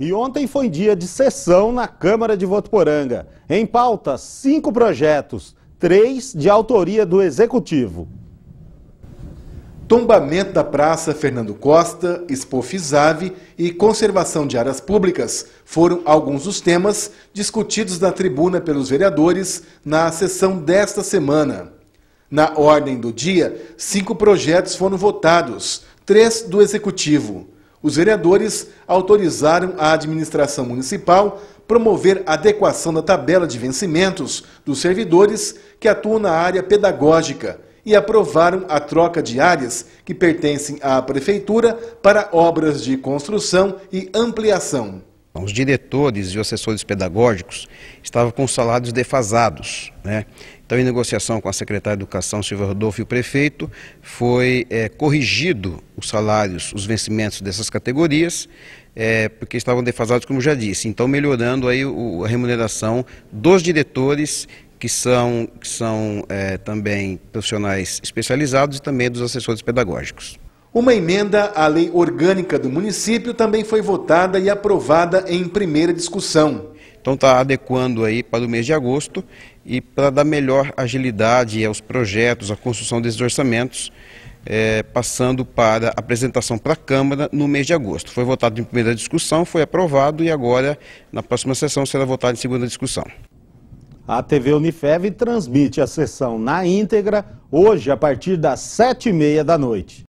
E ontem foi dia de sessão na Câmara de Votuporanga. Em pauta, cinco projetos, três de autoria do Executivo. Tombamento da Praça Fernando Costa, Expo Fisave e conservação de áreas públicas foram alguns dos temas discutidos na tribuna pelos vereadores na sessão desta semana. Na ordem do dia, cinco projetos foram votados, três do Executivo. Os vereadores autorizaram a administração municipal promover adequação da tabela de vencimentos dos servidores que atuam na área pedagógica e aprovaram a troca de áreas que pertencem à prefeitura para obras de construção e ampliação. Os diretores e assessores pedagógicos estavam com salários defasados. Né? Então, em negociação com a secretária de Educação, Silvia Rodolfo, e o prefeito, foi é, corrigido os salários, os vencimentos dessas categorias, é, porque estavam defasados, como já disse. Então, melhorando aí o, a remuneração dos diretores que são, que são é, também profissionais especializados e também dos assessores pedagógicos. Uma emenda à lei orgânica do município também foi votada e aprovada em primeira discussão. Então está adequando aí para o mês de agosto e para dar melhor agilidade aos projetos, à construção desses orçamentos, é, passando para apresentação para a Câmara no mês de agosto. Foi votado em primeira discussão, foi aprovado e agora, na próxima sessão, será votado em segunda discussão. A TV Unifev transmite a sessão na íntegra hoje a partir das sete e meia da noite.